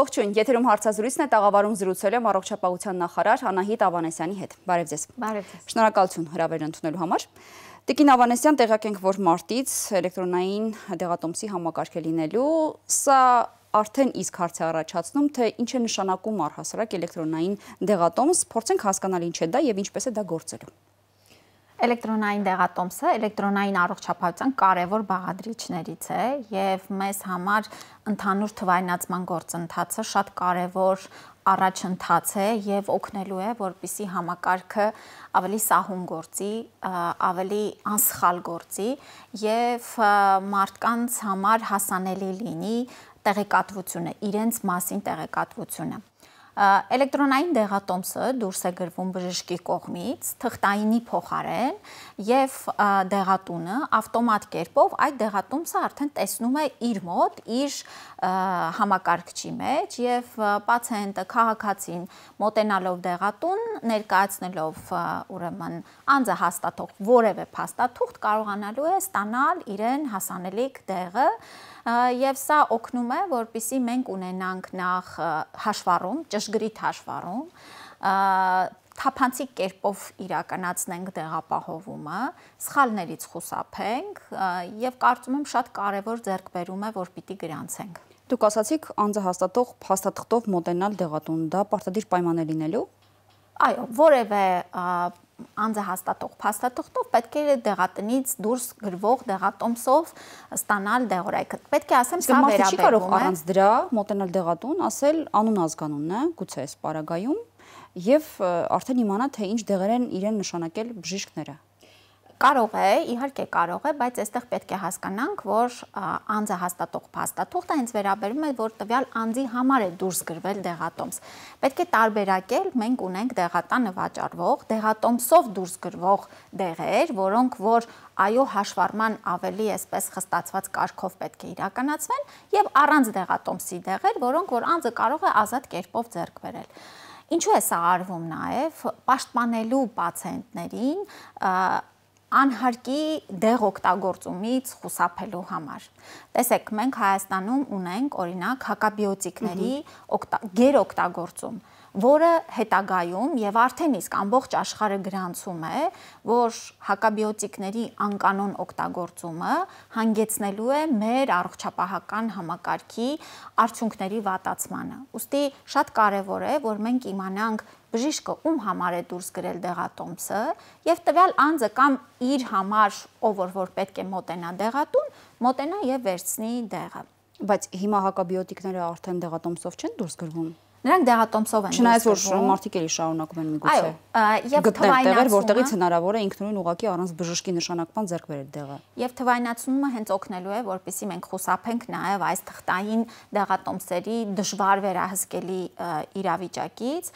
Ողջույն, եթերում հարցազրույցն է տաղավարում զրուցել եմ առողջապահության նախարար Անահիտ Ավանեսյանի հետ։ Բարև ձեզ։ Բարև ձեզ։ Շնորհակալություն հրավեր ընդունելու համար։ Տիկին Ավանեսյան, տեղյակ ենք, որ մարտից էլեկտրոնային դեղատոմսի համակարգ է լինելու, սա արդեն իսկ հարց է առաջացնում, թե ինչ է նշանակում առհասարակ էլեկտրոնային դեղատոմս, փորձենք հասկանալ ինչ է դա եւ ինչպես է դա գործելու։ Էլեկտրոնային դեղատոմսը էլեկտրոնային առողջապահության կարևոր բաղադրիչներից է եւ մեզ համար ընդհանուր թվայնացման գործընթացը շատ կարևոր առաջընթաց է եւ օգնելու է որպիսի համակարգը ավելի սահուն գործի, ավելի անսխալ գործի եւ մարդկանց համար հասանելի լինի տեղեկատվությունը, իրենց մասին տեղեկատվությունը։ Էլեկտրոնային դեղատոմսը դուրս է գրվում բժշկի կողմից թղթայինի փոխարեն եւ դեղատունը ավտոմատ կերպով այդ դեղատոմսը արդեն տեսնում է իր մոտ իր համակարգչի մեջ եւ պացիենտը քաղաքացին մոտենալով դեղատուն ներկայացնելով ուրեմն անձը հաստատող որևէ փաստաթուղթ կարողանալու է ստանալ իրեն հասանելիք դեղը եւ սա օգնում է, որpիսի մենք ունենանք նախ հաշվառում, ճշգրիտ հաշվառում, թափանցիկ կերպով իրականացնենք դեղապահովումը, սխալներից խուսափենք եւ կարծում եմ շատ կարեւոր ձեռքբերում է, որ պիտի գրանցենք։ Դուք ասացիք անձը հաստատող փաստաթղթով մոտենալ դեղատուն, դա պարտադիր պայմաններ լինելու։ Այո, որևէ անձը հաստատող փաստաթղթով պետք է դեղատնից դուրս գրվող դեղատոմսով ստանալ դեղորայքը։ Պետք է ասեմ, սա վերաբերում է։ Չի կարող առանց դրա մոտենալ դեղատուն, ասել անուն ազգանունն է, գուցե այս պարագայում, եւ արդեն իմանա թե ինչ դեղեր են իրեն նշանակել բժիշկները։ Կարող է, իհարկե կարող է, բայց այստեղ պետք է հասկանանք, որ անձը հաստատող փաստաթուղթը հենց վերաբերում է, որ տվյալ անձի համար է դուրս գրվել դեղատոմս։ Պետք է տարբերակել, մենք ունենք դեղատանը վաճառվող, դեղատոմսով դուրս գրվող դեղեր, որոնք որ այո հաշվառման ավելի էսպես խստացված կարգով պետք է իրականացվեն եւ առանց դեղատոմսի դեղեր, որոնք որ անձը կարող է ազատ կերպով ձեռք բերել։ Ինչու է սա արվում նաև պաշտպանելու պացիենտներին անհարկի դեղ օգտագործումից խուսափելու համար։ Տեսեք, մենք Հայաստանում ունենք օրինակ հակաբիոտիկների գերօգտագործում։ mm -hmm որը հետագայում եւ արդեն իսկ ամբողջ աշխարհը գրանցում է, որ հակաբիոտիկների անկանոն օգտագործումը հանգեցնելու է մեր առողջապահական համակարգի արդյունքների վատացմանը։ Ոստի շատ կարեւոր է, որ մենք իմանանք բժիշկը ում համար է դուրս գրել դեղատոմսը եւ տվյալ անձը կամ իր համար ով որ, որ պետք է մոտենա դեղատուն, մոտենա եւ վերցնի դեղը։ Բայց հիմա հակաբիոտիկները արդեն դեղատոմսով չեն դուրս գրվում։ Նրանք դեղատոմսով են։ Չնայած որ մարդիկ էլի շարունակում են միգուցե։ Այո, եւ թվայնացումը, որտեղից հնարավոր է ինքնուրույն ուղակի առանց բժշկի նշանակման ձեռք բերել դեղը։ Եվ թվայնացումը հենց օգնելու է, որպեսզի մենք խուսափենք նաեւ այս թղթային դեղատոմսերի դժվար վերահսկելի իրավիճակից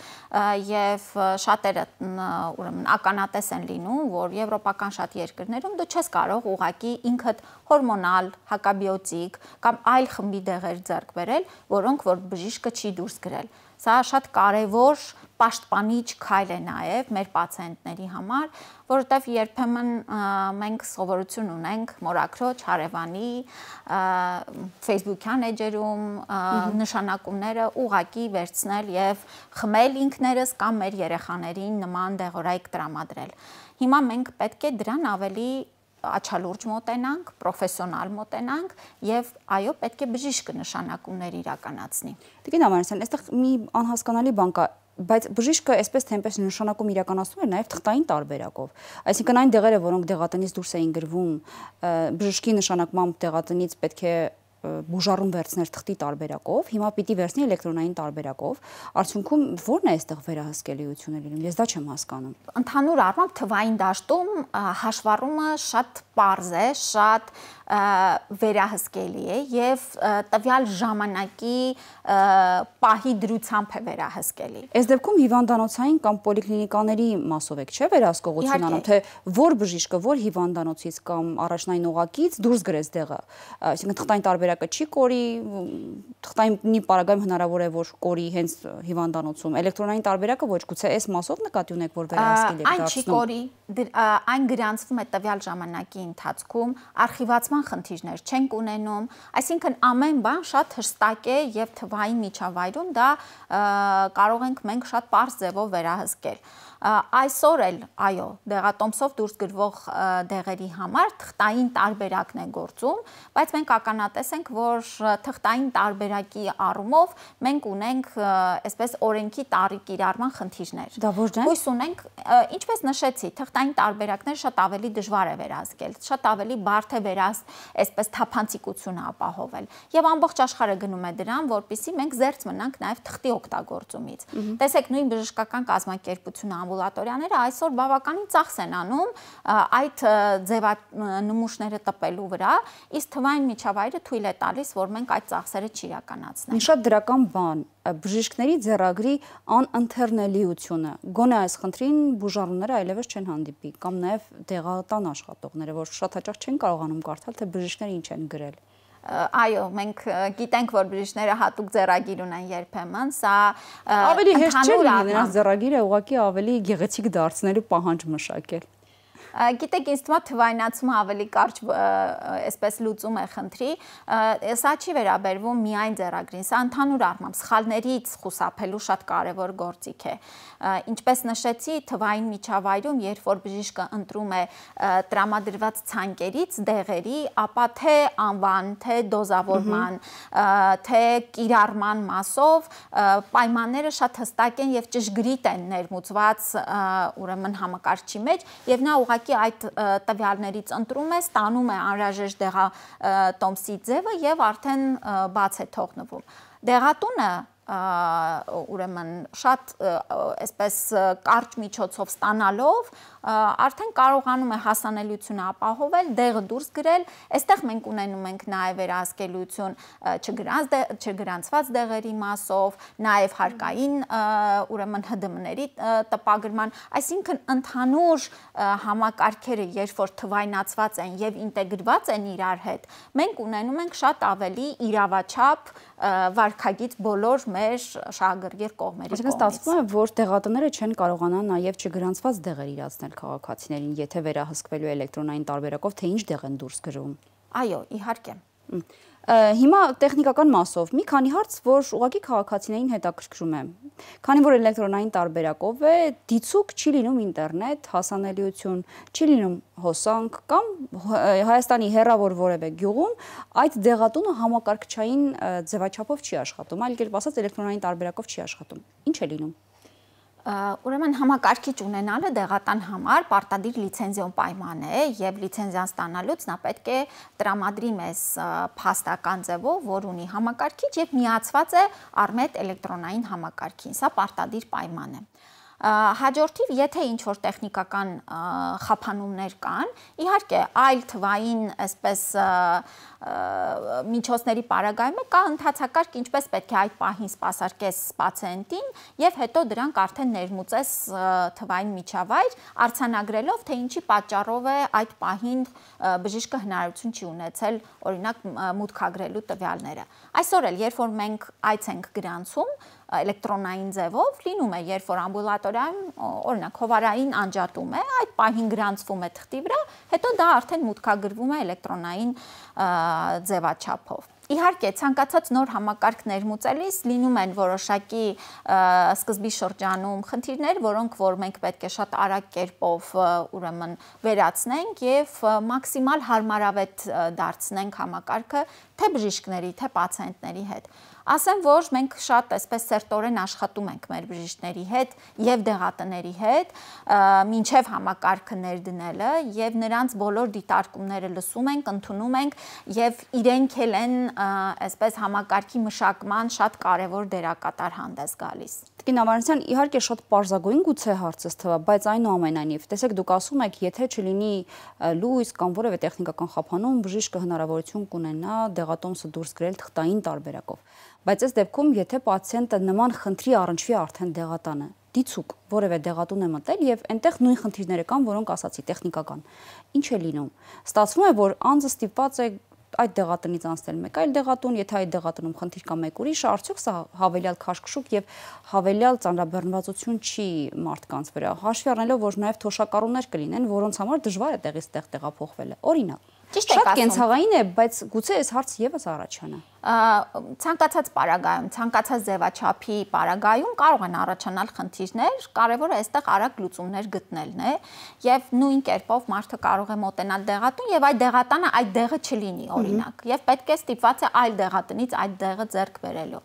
եւ շատերը ուրեմն ականատես են լինում, որ եվրոպական շատ երկրներում դու չես կարող ուղակի ինքդ հորմոնալ, հակաբիոտիկ կամ այլ խմբի դեղեր ձեռք բերել, որոնք որ բժիշկը չի դուրս գրել։ Սա շատ կարևոր պաշտպանիչ քայլ է նաև մեր պացիենտների համար, որովհետև երբեմն մենք սովորություն ունենք մորակրոջ, հարևանի, Facebook-յան էջերում նշանակումները ուղակի վերցնել եւ խմել ինքներս կամ մեր երեխաներին նման դեղորայք տրամադրել։ Հիմա մենք պետք է դրան ավելի աչալուրջ մոտենանք, պրոֆեսիոնալ մոտենանք եւ այո, պետք է բժիշկը նշանակումներ իրականացնի։ Տիկին Ավանեսյան, այստեղ մի անհասկանալի բան կա բայց բժիշկը այսպես թե այնպես նշանակում իրականացնում էր նաև թղթային տարբերակով այսինքն այն դեղերը որոնք դեղատնից դուրս էին գրվում բժշկի նշանակմամբ դեղատնից պետք է բուժառուն վերցներ թղթի տարբերակով, հիմա պիտի վերցնի էլեկտրոնային տարբերակով, արդյունքում ո՞րն է այստեղ վերահսկելիությունը լինում։ Ես դա չեմ հասկանում։ Ընդհանուր առմամբ թվային դաշտում հաշվառումը շատ པարզ է, շատ վերահսկելի է եւ տվյալ ժամանակի պահի դրությամբ է վերահսկելի։ Այս դեպքում հիվանդանոցային կամ պոլիկլինիկաների մասով եք չէ վերահսկողություն անում, թե որ բժիշկը որ հիվանդանոցից կամ առաջնային օղակից դուրս գրեց դեղը, այսինքն թղթային տարբերակը չի կորի, թղթայինի պարագայում հնարավոր է որ կորի հենց հիվանդանոցում, էլեկտրոնային տարբերակը ոչ գուցե այս մասով նկատի ունեք որ վերահսկելի եք դարձնում։ Այն չի կորի, այն գրանցվում է տվյալ ժամանակի ընթացքում, արխիվացում ֆինանսման խնդիրներ չենք ունենում, այսինքն ամեն բան շատ հստակ է եւ թվային միջավայրում դա կարող ենք մենք շատ པարզ ձևով վերահսկել այսօր էլ այո դեղատոմսով դուրս գրվող դեղերի համար թղթային տարբերակն է գործում բայց մենք ականատես ենք որ թղթային տարբերակի առումով մենք ունենք այսպես օրենքի տարի կիրառման խնդիրներ դա ոչ դեն հույս ունենք ինչպես նշեցի թղթային տարբերակները շատ ավելի դժվար է վերահսկել շատ ավելի բարդ է վերաս այսպես թափանցիկությունը ապահովել եւ ամբողջ աշխարհը գնում է դրան որpիսի մենք զերծ մնանք նաեւ թղթի օգտագործումից տեսեք նույն բժշկական կազմակերպությունը ռեգուլատորյաները այսօր բավականին ծախս են անում այդ ձևանմուշները տպելու վրա, իսկ թվային միջավայրը թույլ է տալիս, որ մենք այդ ծախսերը չիրականացնենք։ Մի շատ դրական բան բժիշկների ձեռագրի անընթերնելիությունը։ Գոնե այս խնդրին բուժառուները այլևս չեն հանդիպի, կամ նաև դեղատան աշխատողները, որ շատ հաճախ չեն կարողանում կարդալ, թե բժիշկները ինչ են գրել այո, մենք գիտենք, որ բրիշները հատուկ ձեռագիր ունեն երբեմն, սա ավելի հեշտ չէ նրանց ձեռագիրը ուղղակի ավելի գեղեցիկ դարձնելու պահանջ մշակել։ Գիտեք, ինձ թվում է թվայնացում ավելի կարճ այսպես լուծում է խնդրի։ Սա չի վերաբերվում միայն ձեռագրին, սա ընդհանուր առմամբ սխալներից խուսափելու շատ կարևոր գործիք է։ Ինչպես նշեցի, թվային միջավայրում, երբ որ բժիշկը ընտրում է տրամադրված ցանկերից դեղերի, ապա թե անվան, թե դոզավորման, թե կիրառման մասով պայմանները շատ հստակ են եւ ճշգրիտ են ներմուծված ուրեմն համակարգչի մեջ եւ նա ուղղակի ուղակի այդ տվյալներից ընտրում է, ստանում է անհրաժեշտ դեղատոմսի ձևը եւ արդեն բաց է թողնվում։ Դեղատունը ուրեմն շատ այսպես կարճ միջոցով ստանալով արդեն կարողանում է հասանելիությունը ապահովել, դեղը դուրս գրել։ Այստեղ մենք ունենում ենք նաև վերահսկելիություն չգրանց դե, չգրանցված դեղերի մասով, նաև հարկային ուրեմն ՀԴՄ-ների տպագրման, այսինքն ընդհանուր համակարգերը, երբ որ թվայնացված են եւ ինտեգրված են իրար հետ, մենք ունենում ենք շատ ավելի իրավաչափ վարկագիտ բոլոր մեր շահագրգիռ կողմերի կողմից։ Այսինքն ստացվում է, որ դեղատները չեն կարողանա նաև չգրանցված դեղեր իրացնել քաղաքացիներին, եթե վերահսկվելու էլեկտրոնային տարբերակով, թե ինչ դեղ են դուրս գրում։ Այո, իհարկե։ Հիմա տեխնիկական մասով մի քանի հարց, որ ուղղակի քաղաքացիներին հետաքրքրում է։ Քանի որ էլեկտրոնային տարբերակով է, դիցուկ չի լինում ինտերնետ, հասանելիություն, չի լինում հոսանք կամ Հայաստանի հերավոր որևէ գյուղում այդ դեղատունը համակարգչային ձևաչափով չի աշխատում, այլ կերպ ասած էլեկտրոնային տարբերակով չի աշխատում։ Ինչ է լինում։ Ուրեմն համակարգիչ ունենալը դեղատան համար պարտադիր լիցենզիոն պայման է եւ լիցենզիան ստանալուց նա պետք է տրամադրի մեզ փաստական ձևով, որ ունի համակարգիչ եւ միացված է Armet էլեկտրոնային համակարգին։ Սա պարտադիր պայման է։ Հաջորդիվ, եթե ինչ որ տեխնիկական խափանումներ կան, իհարկե այլ թվային, այսպես միջոցների պարագայումը կա ընդհանցակարգ ինչպես պետք է այդ պահին սպասարկես պացիենտին եւ հետո դրանք արդեն ներմուծես թվային միջավայր արցանագրելով թե ինչի պատճառով է այդ պահին բժիշկը հնարավորություն չի ունեցել օրինակ մուտքագրելու տվյալները այսօր էլ երբ որ մենք այս ենք գրանցում էլեկտրոնային ձևով լինում է, երբ որ ամբուլատորիայում օրինակ հովարային անջատում է, այդ պահին գրանցվում է թղթի վրա, հետո դա արդեն մուտքագրվում է էլեկտրոնային ձևաչափով։ Իհարկե, ցանկացած նոր համակարգ ներմուծելիս լինում են որոշակի սկզբի շրջանում խնդիրներ, որոնք որ մենք պետք է շատ արագ կերպով ուրեմն վերացնենք եւ մաքսիմալ հարմարավետ դարձնենք համակարգը թե բժիշկների, թե պացիենտների հետ։ Ասեմ, որ մենք շատ այսպես սերտորեն աշխատում ենք մեր բժիշկների հետ եւ դեղատների հետ, ինչև համակարգը ներդնելը եւ նրանց բոլոր դիտարկումները լսում ենք, ընդունում ենք եւ իրենք էլ են այսպես համակարգի մշակման շատ կարեւոր դերակատար հանդես գալիս։ Տկինավարության իհարկե շատ པարզագույն գուցե հարցս թվա, բայց այնուամենայնիվ, տեսեք դուք ասում եք, եթե չլինի լույս կամ որևէ տեխնիկական խափանում, բժիշկը հնարավորություն կունենա դեղատոմսը դուրս գրել թղթային տարբերակով։ Բայց այս դեպքում, եթե պացիենտը նման խնդրի առնչվի արդեն դեղատանը, դիցուկ որևէ դեղատուն է մտել եւ այնտեղ նույն խնդիրները կան, որոնք ասացի տեխնիկական։ Ինչ է լինում։ Ստացվում է, որ անձը ստիպված է այդ դեղատնից անցնել մեկ այլ դեղատուն, եթե այդ դեղատնում խնդիր կա մեկ ուրիշ, արդյոք սա հավելյալ քաշքշուկ եւ հավելյալ ծանրաբեռնվածություն չի մարդկանց վրա։ Հաշվի առնելով, որ նաեւ թոշակառումներ կլինեն, որոնց համար դժվար է տեղից տեղ տեղափոխվելը։ Օրինակ, Ճիշտ եք ասում։ Շատ կենցաղային է, բայց գուցե այս հարցը եւս առաջանա ցանկացած պարագայում, ցանկացած ձևաչափի պարագայում կարող են առաջանալ խնդիրներ, կարևորը այստեղ արագ լուծումներ գտնելն է, եւ նույն կերպով մարդը կարող է մոտենալ դեղատուն եւ այդ դեղատանը այդ դեղը չլինի, օրինակ, եւ պետք է ստիպված է այլ դեղատնից այդ դեղը ձեռք բերելու։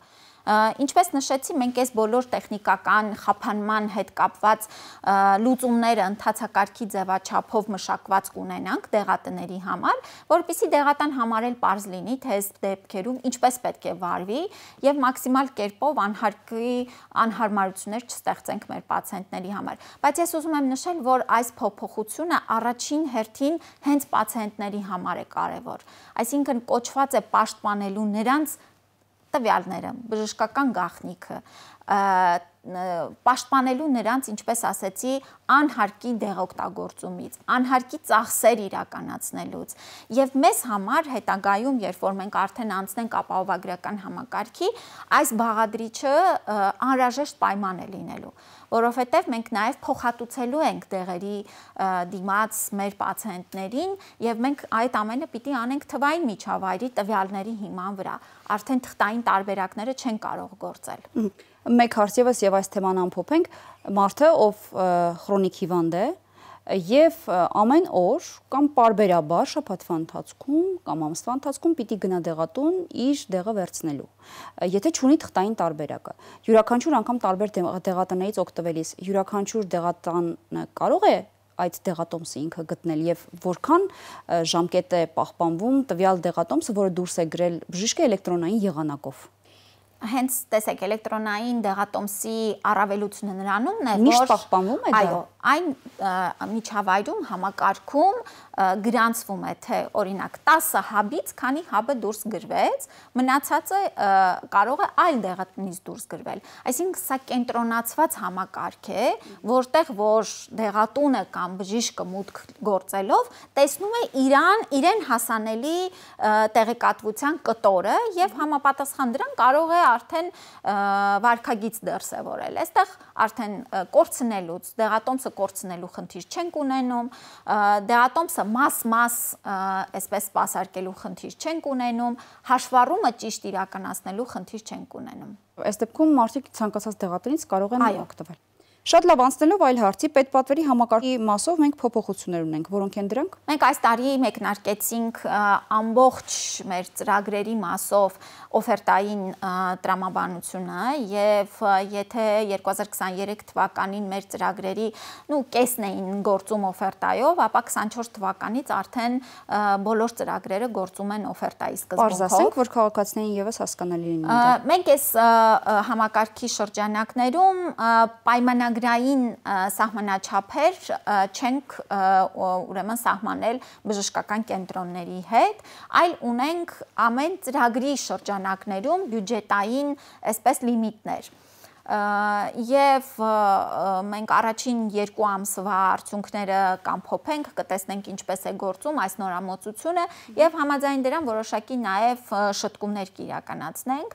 Ինչպես նշեցի, մենք այս բոլոր տեխնիկական խափանման հետ կապված լուծումները ընդհանցակարգի ձևաչափով մշակված կունենանք դեղատների համար, որովհետեւ դեղատան համարել པարզ լինի, թե այս դեպքերում ինչպես պետք է վարվի եւ մաքսիմալ կերպով անհարկի անհարմարություններ չստեղծենք մեր պացիենտների համար։ Բայց ես ուզում եմ նշել, որ այս փոփոխությունը առաջին հերթին հենց պացիենտների համար է կարևոր։ Այսինքն կոչված է պաշտպանելու նրանց տվյալները, բժշկական գաղտնիքը, պաշտպանելու նրանց, ինչպես ասեցի, անհարկի դեղօգտագործումից, անհարկի ծախսեր իրականացնելուց։ Եվ մեզ համար հետագայում, երբ որ մենք արդեն անցնենք ապահովագրական համակարգի, այս բաղադրիչը անհրաժեշտ պայման է լինելու որովհետև մենք նաև փոխհատուցելու ենք դեղերի դիմաց մեր պացիենտներին եւ մենք այդ ամենը պիտի անենք թվային միջավայրի տվյալների հիման վրա։ Արդեն թղթային տարբերակները չեն կարող գործել մեկ հարց եւս եւ այս թեման ամփոփենք, մարդը, ով քրոնիկ հիվանդ է, եւ ամեն օր կամ parberabar շաբաթվա ընթացքում կամ ամսվա ընթացքում պիտի գնա դեղատուն իր դեղը վերցնելու։ Եթե ճունի թղթային տարբերակը, յուրաքանչյուր անգամ տարբեր դեղատնից օգտվելիս յուրաքանչյուր դեղատանը կարող է այդ դեղատոմսը ինքը գտնել եւ որքան ժամկետ է պահպանվում տվյալ դեղատոմսը, որը դուրս է գրել բժիշկը էլեկտրոնային եղանակով հենց տեսեք էլեկտրոնային դեղատոմսի առավելությունը նրանումն է որ միշտ պահպանվում է դա այո այն միջավայրում համակարգում գրանցվում է թե օրինակ 10 հաբից քանի հաբը դուրս գրվեց մնացածը կարող է այլ դեղատնից դուրս գրվել այսինքն սա կենտրոնացված համակարգ է որտեղ որ դեղատունը կամ բժիշկը մուտք գործելով տեսնում է իրան իրեն հասանելի տեղեկատվության կտորը եւ համապատասխան դրան կարող է արդեն վարկագից դրսևորել։ Այստեղ արդեն կորցնելուց դեղատոմսը կորցնելու խնդիր չենք ունենում, դեղատոմսը մաս-մաս այսպես սպասարկելու խնդիր չենք ունենում, հաշվառումը ճիշտ իրականացնելու խնդիր չենք ունենում։ Այս դեպքում մարդիկ ցանկացած դեղատնից կարող են օգտվել։ Շատ լավ անցնելով այլ հարցի պետպատվերի համակարգի մասով մենք փոփոխություններ ունենք, որոնք են դրանք։ Մենք այս տարի մեկնարկեցինք ամբողջ մեր ծրագրերի մասով օֆերտային տրամաբանությունը եւ եթե 2023 թվականին մեր ծրագրերի նու կեսն էին գործում օֆերտայով, ապա 24 թվականից արդեն բոլոր ծրագրերը գործում են օֆերտայի սկզբունքով։ Պարզասենք, որ քաղաքացիներին եւս հասկանալի լինի դա։ Մենք այս համակարգի շրջանակներում պայմանագրեր ծրագրային սահմանաչափեր չենք ուրեմն սահմանել բժշկական կենտրոնների հետ, այլ ունենք ամեն ծրագրի շրջանակներում բյուջետային այսպես լիմիտներ եւ մենք առաջին երկու ամսվա արդյունքները կամ փոփենք, կտեսնենք ինչպես է գործում այս նորամուծությունը եւ համաձայն դրան որոշակի նաեւ շտկումներ կիրականացնենք։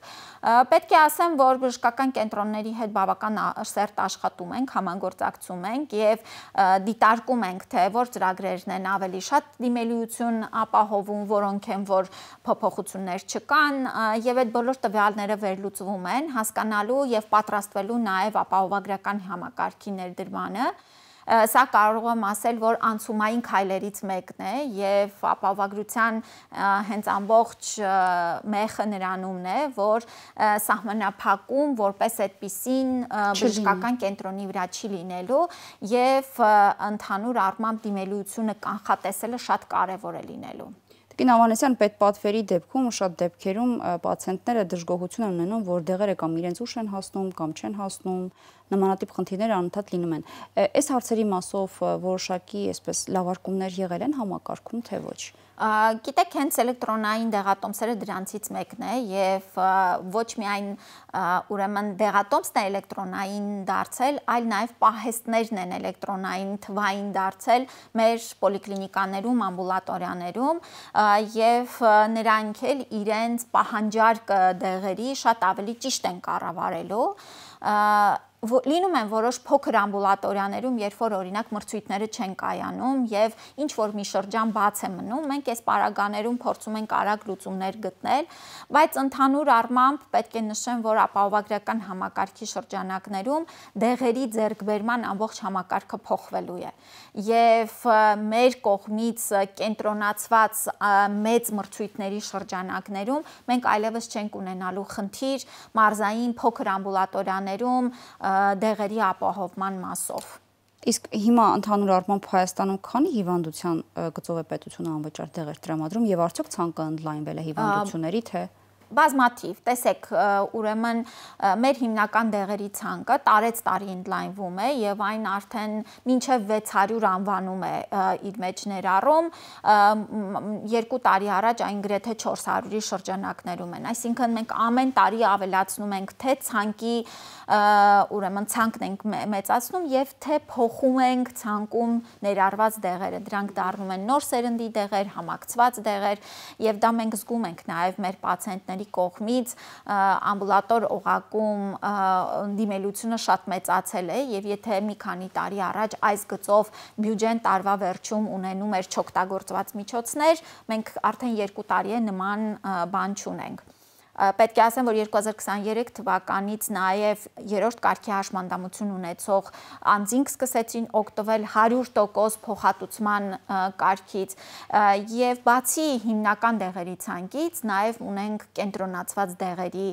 Պետք է ասեմ, որ բժշկական կենտրոնների հետ բավական սերտ աշխատում ենք, համագործակցում ենք եւ դիտարկում ենք, թե որ ծրագրերն են ավելի շատ դիմելիություն ապահովում, որոնք են որ փոփոխություններ չկան եւ այդ բոլոր տվյալները վերլուծվում են, հասկանալու եւ պատրաստ նպաստվելու նաև ապահովագրական համակարգի ներդրմանը, սա կարող եմ ասել, որ անցումային քայլերից մեկն է եւ ապահովագրության հենց ամբողջ մեխը նրանումն է, որ սահմանափակում որպես այդպիսին բժշկական կենտրոնի վրա չի լինելու եւ ընդհանուր առմամբ դիմելիությունը կանխատեսելը շատ կարեւոր է լինելու։ Տիկին Ամանեսյան պետպատվերի դեպքում շատ դեպքերում պացիենտները դժգոհություն են ունենում, որ դեղերը կամ իրենց ուշ են հասնում, կամ չեն հասնում, նմանատիպ խնդիրներ անընդհատ լինում են։ Այս հարցերի մասով որոշակի այսպես լավարկումներ եղել են համակարգում թե ոչ։ Ա, գիտեք հենց էլեկտրոնային դեղատոմսերը դրանցից մեկն է եւ ոչ միայն ուրեմն դեղատոմսն է էլեկտրոնային դարձել, այլ նաեւ պահեստներն են էլեկտրոնային թվային դարձել մեր պոլիկլինիկաներում, ամբուլատորիաներում եւ նրանք էլ իրենց պահանջարկը դեղերի շատ ավելի ճիշտ են կառավարելու լինում են որոշ փոքր ամբուլատորիաներում, երբ որ օրինակ մրցույթները չեն կայանում եւ ինչ որ մի շրջան բաց է մնում, մենք այս պարագաներում փորձում ենք արագ լուծումներ գտնել, բայց ընդհանուր առմամբ պետք է նշեմ, որ ապահովագրական համակարգի շրջանակներում դեղերի ձեռքբերման ամբողջ համակարգը փոխվելու է եւ մեր կողմից կենտրոնացված մեծ մրցույթների շրջանակներում մենք այլևս չենք ունենալու խնդիր մարզային փոքր ամբուլատորիաներում դեղերի ապահովման մասով։ Իսկ հիմա ընդհանուր առմամբ Հայաստանում քանի հիվանդության գծով է պետությունը անվճար դեղեր տրամադրում եւ արդյոք ցանկը ընդլայնվել է հիվանդությունների թե բազմաթիվ։ Տեսեք, ուրեմն մեր հիմնական դեղերի ցանկը տարեց տարի ընդլայնվում է եւ այն արդեն մինչեւ 600 անվանում է իր մեջ ներառում։ 2 տարի առաջ այն գրեթե 400-ի շրջանակներում են։ Այսինքն մենք ամեն տարի ավելացնում ենք թե ցանկի ուրեմն ցանկն ենք մեծացնում եւ թե փոխում ենք ցանկում ներառված դեղերը։ Դրանք դառնում են նոր սերնդի դեղեր, համակցված դեղեր եւ դա մենք զգում ենք նաեւ մեր պացիենտների ծրագրի կողմից ամբուլատոր օղակում դիմելությունը շատ մեծացել է եւ եթե մի քանի տարի առաջ այս գծով բյուջեն տարվա վերջում ունենում էր չօգտագործված միջոցներ, մենք արդեն 2 տարի է նման բան չունենք։ Պետք է ասեմ, որ 2023 թվականից նաև երրորդ կարգի հաշմանդամություն ունեցող անձինք սկսեցին օգտվել 100% փոխհատուցման կարգից եւ բացի հիմնական դեղերի ցանկից նաև ունենք կենտրոնացված դեղերի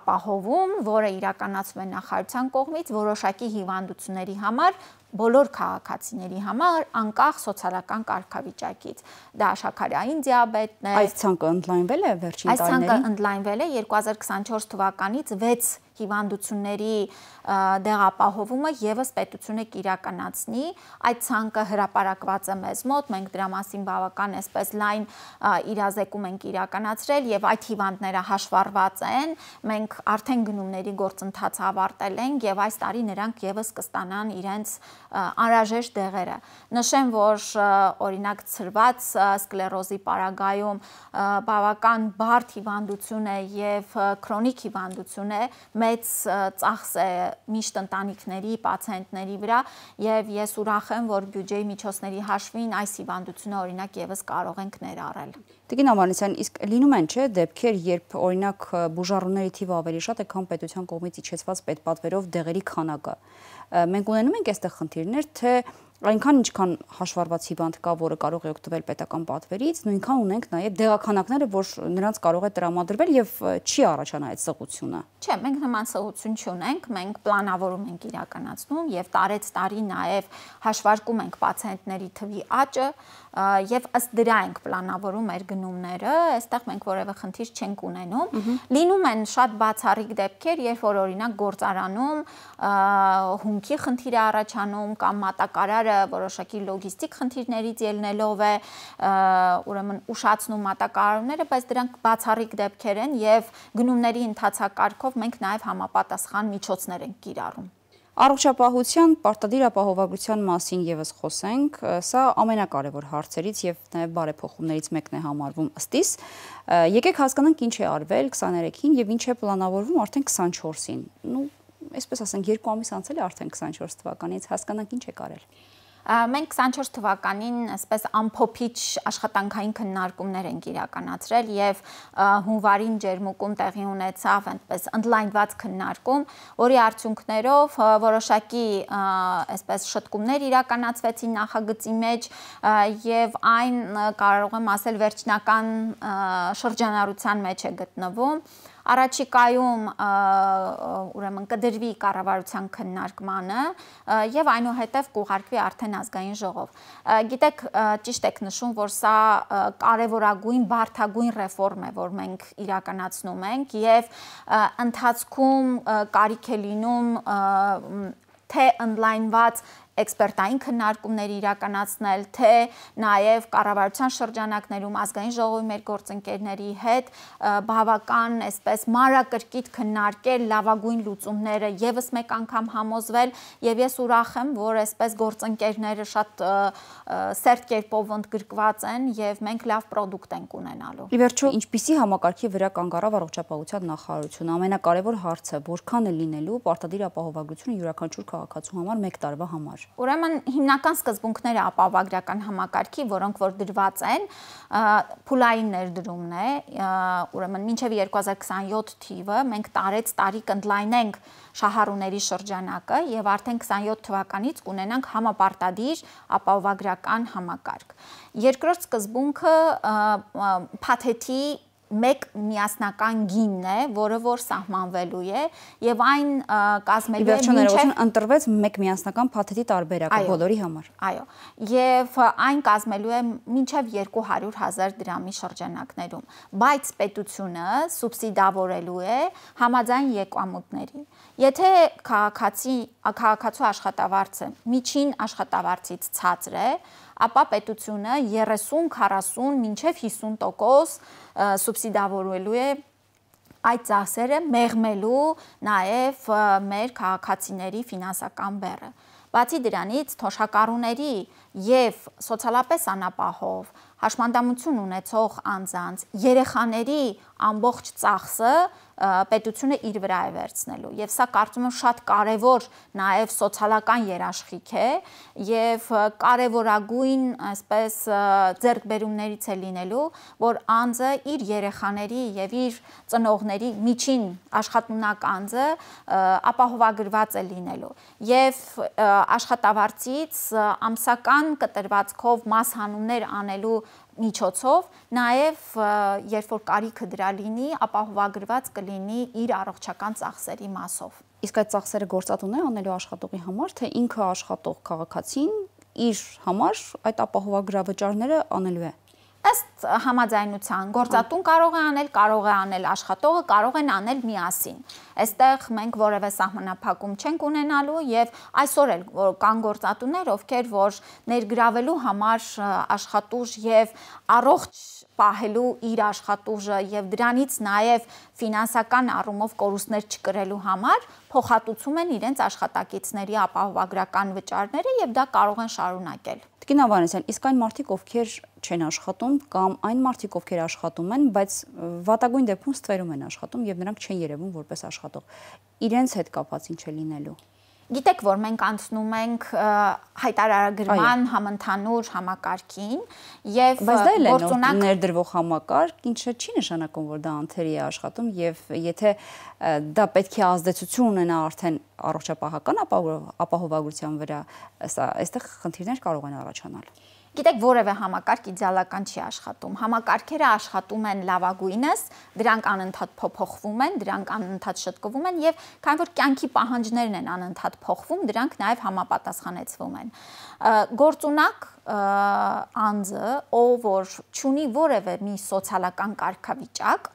ապահովում, որը իրականացվում է նախարարության կողմից որոշակի հիվանդությունների համար բոլոր քաղաքացիների համար անկախ սոցիալական կարգավիճակից։ Դա շաքարային դիաբետն է։ Այս ցանկը ընդլայնվել է վերջին տարիներին։ Այս ցանկը ընդլայնվել է 2024 թվականից 6 հիվանդությունների դեղապահովումը եւս պետությունը կիրականացնի։ Այդ ցանկը հրապարակված է մեզ մոտ, մենք դրա մասին բավական էսպես լայն իրազեկում ենք իրականացրել եւ այդ հիվանդները հաշվառված են։ Մենք արդեն գնումների գործընթաց ավարտել ենք եւ այս տարի նրանք եւս կստանան իրենց անհրաժեշտ դեղերը։ Նշեմ, որ օրինակ ծրված սկլերոզի պարագայում բավական բարդ հիվանդություն է եւ քրոնիկ հիվանդություն է մեծ ծախս է միշտ ընտանիքների, պացիենտների վրա եւ ես ուրախ եմ, որ բյուջեի միջոցների հաշվին այս հիվանդությունը օրինակ եւս կարող ենք ներառել։ Տիկին Ամանեսյան, իսկ լինում են չէ դեպքեր, երբ օրինակ բուժառուների թիվը ավելի շատ է, քան պետության կողմից իջեցված պետպատվերով դեղերի քանակը։ Մենք ունենում ենք այստեղ խնդիրներ, թե դե այնքան ինչքան հաշվառված հիվանդ կա, որը կարող է օգտվել պետական պատվերից, նույնքան ունենք նաև դեղականակները, որ նրանց կարող է տրամադրվել եւ չի առաջանա այդ սղությունը։ Չէ, մենք նման սղություն չունենք, մենք պլանավորում ենք իրականացնում եւ տարեց տարի նաև հաշվարկում ենք պացիենտների թվի աճը, եւ ըստ դրա ենք պլանավորում մեր գնումները, այստեղ մենք որևէ խնդիր չենք ունենում։ Լինում են շատ բացառիկ դեպքեր, երբ որ օրինակ գործարանում հումքի խնդիր է առաջանում կամ մատակարարը որոշակի լոգիստիկ խնդիրներից ելնելով է ուրեմն ուշացնում մատակարարումները, բայց դրանք բացառիկ դեպքեր են եւ գնումների ընթացակարգով մենք նաեւ համապատասխան միջոցներ ենք կիրառում։ Առողջապահության պարտադիր ապահովագրության մասին եւս խոսենք, սա ամենակարևոր հարցերից եւ նաեւ բարեփոխումներից մեկն է համարվում ըստիս։ Եկեք հասկանանք ինչ է արվել 23-ին եւ ինչ է պլանավորվում արդեն 24-ին։ Ну, այսպես ասենք, 2 ամիս անցել է արդեն 24 թվականից, հասկանանք ինչ է կարել։ Մենք 24 թվականին այսպես ամփոփիչ աշխատանքային քննարկումներ ենք իրականացրել եւ հունվարին ջերմուկում տեղի ունեցավ այնպես ընդլայնված քննարկում, որի արդյունքներով որոշակի այսպես շտկումներ իրականացվեցին նախագծի մեջ եւ այն կարող եմ ասել վերջնական շրջանառության մեջ է գտնվում առաջիկայում ուրեմն կդրվի կառավարության քննարկմանը եւ այնուհետեւ կուղարկվի արդեն ազգային ժողով։ Գիտեք, ճիշտ եք նշում, որ սա կարևորագույն, բարդագույն ռեֆորմ է, որ մենք իրականացնում ենք եւ ընթացքում կարիք է լինում թե ընդլայնված էքսպերտային քննարկումներ իրականացնել, թե նաև կառավարության շրջանակներում ազգային ժողովի մեր գործընկերների հետ բավական այսպես մանրակրկիտ քննարկել լավագույն լուծումները, եւս մեկ անգամ համոզվել եւ ես ուրախ եմ, որ այսպես գործընկերները շատ սերտ կերպով ընդգրկված են եւ մենք լավ product ենք ունենալու։ Ի վերջո, ինչպիսի համակարգի վրա կանգառավ առողջապահության նախարարությունը, ամենակարևոր հարցը, որքան է լինելու պարտադիր ապահովագրությունը յուրաքանչյուր քաղաքացու համար 1 տարվա համար համար։ Ուրեմն հիմնական սկզբունքները ապահովագրական համակարգի, որոնք որ դրված են, փուլային ներդրումն է, ուրեմն մինչև 2027 թիվը մենք տարեց տարի կընդլայնենք շահառուների շրջանակը եւ արդեն 27 թվականից կունենանք համապարտադիր ապահովագրական համակարգ։ Երկրորդ սկզբունքը փաթեթի մեկ միասնական գինն է, որը որ սահմանվելու է եւ այն կազմելու է մինչեւ ներողություն ընտրվեց մեկ միասնական փաթեթի տարբերակը բոլորի համար։ Այո։ Եվ այն կազմելու է մինչեւ 200.000 դրամի շրջանակներում, բայց պետությունը սուբսիդավորելու է համաձայն եկամուտների։ Եթե քաղաքացի քաղաքացու աշխատավարձը միջին աշխատավարձից ցածր է, ապա պետությունը 30-40 մինչև 50% սուբսիդավորելու է այդ ծախսերը մեղմելու նաև մեր քաղաքացիների ֆինանսական բեռը։ Բացի դրանից, թոշակառուների եւ սոցիալապես անապահով հաշմանդամություն ունեցող անձանց երեխաների ամբողջ ծախսը պետությունը իր վրա է վերցնելու եւ սա կարծում եմ շատ կարեւոր նաեւ սոցիալական երաշխիք է եւ կարեւորագույն այսպես ձեռքբերումներից է լինելու որ անձը իր երեխաների եւ իր ծնողների միջին աշխատունակ անձը ապահովագրված է լինելու եւ աշխատավարձից ամսական կտրվածքով մասհանումներ անելու միջոցով, նաև երբ որ կարիքը դրա լինի, ապա հովագրված կլինի իր առողջական ծախսերի մասով։ Իսկ այդ ծախսերը գործատուն է անելու աշխատողի համար, թե ինքը աշխատող քաղաքացին իր համար այդ ապահովագրավճարները անելու է ըստ համաձայնության գործատուն կարող է անել, կարող է անել աշխատողը, կարող են անել միասին։ Այստեղ մենք որևէ սահմանափակում չենք ունենալու եւ այսօր էլ կան գործատուներ, ովքեր որ ներգրավելու համար աշխատուժ եւ առողջ պահելու իր աշխատուժը եւ դրանից նաեւ ֆինանսական առումով կորուստներ չկրելու համար փոխհատուցում են իրենց աշխատակիցների ապահովագրական վճարները եւ դա կարող են շարունակել։ Տիկին Ավանեսյան, իսկ այն մարդիկ, ովքեր չեն աշխատում կամ այն մարդիկ, ովքեր աշխատում են, բայց վատագույն դեպքում ստվերում են աշխատում եւ նրանք չեն երևում որպես աշխատող, իրենց հետ կապված ինչ է լինելու։ Գիտեք, որ մենք անցնում ենք հայտարարագրման համընդհանուր համակարգին եւ գործունակ ներդրվող համակարգ, ինչը չի նշանակում, որ դա անթերի է աշխատում եւ եթե դա պետք է ազդեցություն ունենա արդեն առողջապահական ապահովագրության վրա, այստեղ խնդիրներ կարող են առաջանալ։ Գիտեք, որևէ համակարգ իդեալական չի աշխատում։ Համակարգերը աշխատում են լավագույնս, դրանք անընդհատ փոփոխվում են, դրանք անընդհատ շտկվում են եւ քանի որ կյանքի պահանջներն են անընդհատ փոխվում, դրանք նաեւ համապատասխանեցվում են։ Գործունակ անձը, ով որ ունի որևէ մի սոցիալական կարգավիճակ,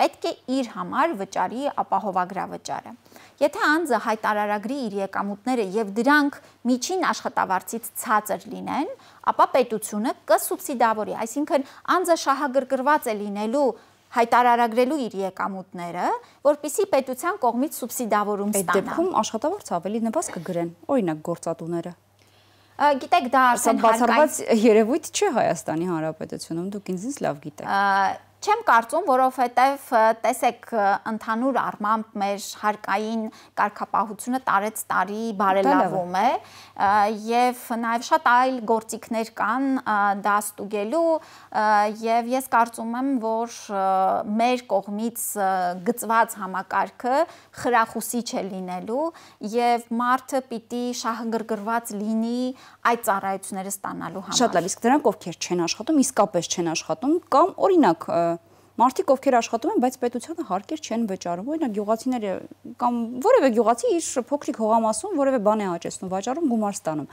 պետք է իր համար վճարի ապահովագրավճարը։ Եթե անձը հայտարարագրի իր եկամուտները եւ դրանք միջին աշխատավարձից ցածր լինեն, ապա պետությունը կսուբսիդավորի, այսինքն անձը շահագրգռված է լինելու հայտարարագրելու իր եկամուտները, որpիսի պետության կողմից սուբսիդավորում ստանա։ Այդ դեպքում աշխատավարձը ավելի նվազ կգրեն, օրինակ գործատուները։ Գիտեք, դա արդեն բացառված երևույթ չէ Հայաստանի Հանրապետությունում, դուք ինձ ինձ լավ գիտեք։ Չեմ կարծում, որովհետև տեսեք ընդհանուր առմամբ մեր հարկային կարգապահությունը տարեց տարի բարելավում է եւ նաեւ շատ այլ գործիքներ կան դա ստուգելու եւ ես կարծում եմ, որ մեր կողմից գծված համակարգը խրախուսիչ է լինելու եւ մարդը պիտի շահագրգռված լինի այդ ծառայությունները ստանալու համար։ Շատ լավ, իսկ դրանք ովքեր չեն աշխատում, իսկապես չեն աշխատում կամ օրինակ մարդիկ, ովքեր աշխատում են, բայց պետությանը հարկեր չեն վճարում։ Օրինակ գյուղացիները կամ որևէ գյուղացի իր փոքրիկ հողամասում որևէ բան է աճեցնում, վաճառում, գումար ստանում։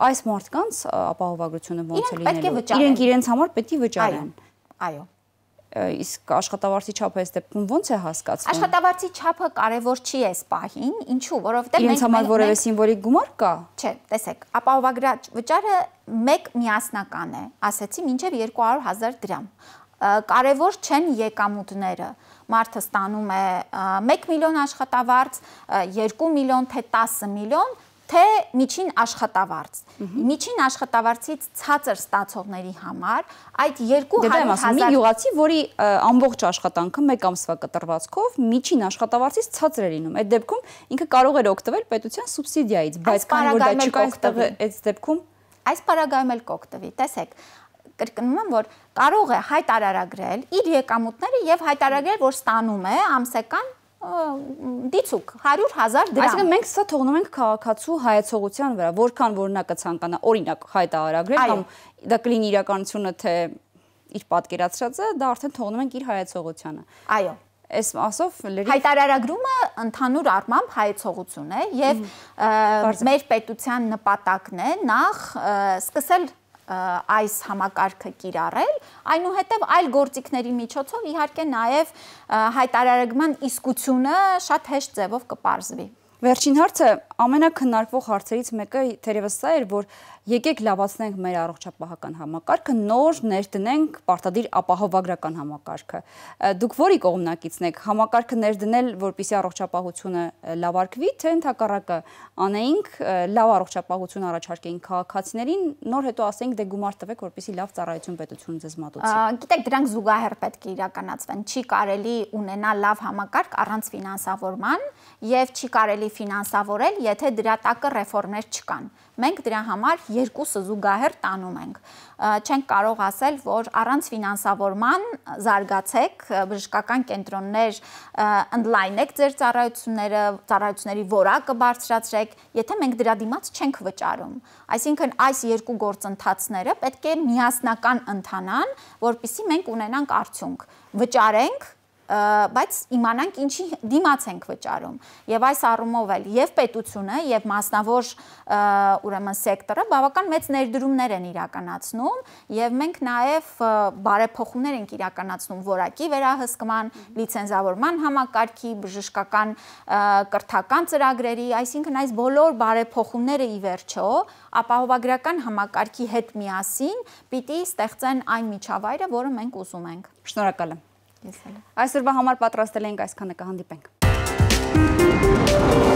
Այս մարդկանց ապահովագրությունը ոնց է լինելու։ Իրենք իրենց համար պետք է վճարեն։ Այո իսկ աշխատավարձի չափը այս դեպքում ո՞նց է հասկացվում։ Աշխատավարձի չափը կարևոր չի այս պահին, ինչու, որովհետև մենք Ինձ համար որևէ սիմվոլիկ գումար կա։ Չէ, տեսեք, ապահովագրած վճարը մեկ միասնական է, ասեցի, մինչև 200.000 դրամ կարևոր չեն եկամուտները։ Մարդը ստանում է 1 միլիոն աշխատավարձ, 2 միլիոն թե 10 միլիոն, թե միջին աշխատավարձ։ Միջին աշխատավարձից ցածր ստացողների համար այդ 200.000 դե դե, մի յուղացի, որի ամբողջ աշխատանքը մեկ ամսվա կտրվածքով միջին աշխատավարձից ցածր է լինում։ Այդ դեպքում ինքը կարող էր օգտվել պետության սուբսիդիայից, բայց քանի որ դա չկա, այդ դեպքում այս պարագայում էլ կօգտվի։ Տեսեք, կրկնում եմ, որ կարող է հայտարարագրել իր եկամուտները եւ հայտարարել, որ ստանում է ամսական դիցուկ 100.000 դրամ։ Այսինքն մենք սա թողնում ենք քաղաքացու հայացողության վրա, որքան որ նա կցանկանա, օրինակ հայտարարագրել կամ դա կլինի իրականությունը թե իր պատկերացրածը, դա արդեն թողնում ենք իր հայացողությանը։ Այո։ Այս մասով լրիվ հայտարարագրումը ընդհանուր առմամբ հայեցողություն է եւ մեր պետության նպատակն է նախ սկսել այս համակարգը կիրառել, այնուհետև այլ գործիքների միջոցով իհարկե նաև հայտարարման իսկությունը շատ հեշտ ձևով կպարզվի։ Վերջին հարցը ամենակնարկվող հարցերից մեկը թերևս սա էր, որ եկեք լավացնենք մեր առողջապահական համակարգը, նոր ներդնենք պարտադիր ապահովագրական համակարգը։ Դուք որի կողմնակիցն եք, համակարգը ներդնել, որպիսի առողջապահությունը լավարկվի, թե ընդհակառակը անեինք լավ առողջապահություն առաջարկեինք քաղաքացիներին, նոր հետո ասենք դե գումար տվեք, որպիսի լավ ծառայություն պետությունը ձեզ մատուցի։ Գիտեք, դրանք զուգահեռ պետք է իրականացվեն։ Չի կարելի ունենալ լավ համակարգ առանց ֆինանսավորման, եւ չի կարելի ֆինանսավորել, եթե դրա տակը ռեֆորմներ չկան։ Մենք դրա համար երկուսը զուգահեռ տանում ենք։ Չենք կարող ասել, որ առանց ֆինանսավորման զարգացեք, բժշկական կենտրոններ ընդլայնեք ձեր ծառայությունները, ծառայությունների որակը բարձրացրեք, եթե մենք դրա դիմաց չենք վճարում։ Այսինքն այս երկու գործընթացները պետք է միասնական ընթանան, որpիսի մենք ունենանք արդյունք։ Վճարենք բայց իմանանք ինչի դիմաց ենք վճարում։ Եվ այս առումով էլ եւ պետությունը եւ մասնավոր ուրեմն սեկտորը բավական մեծ ներդրումներ են իրականացնում եւ մենք նաեւ բարեփոխումներ ենք իրականացնում որակի վերահսկման, լիցենզավորման համակարգի, բժշկական կրթական ծրագրերի, այսինքն այս բոլոր բարեփոխումները ի վերջո ապահովագրական համակարգի հետ միասին պիտի ստեղծեն այն միջավայրը, որը մենք ուզում ենք։ Շնորհակալ եմ։ Այսօրվա համար պատրաստել ենք այսքանը կհանդիպենք։ Thank you.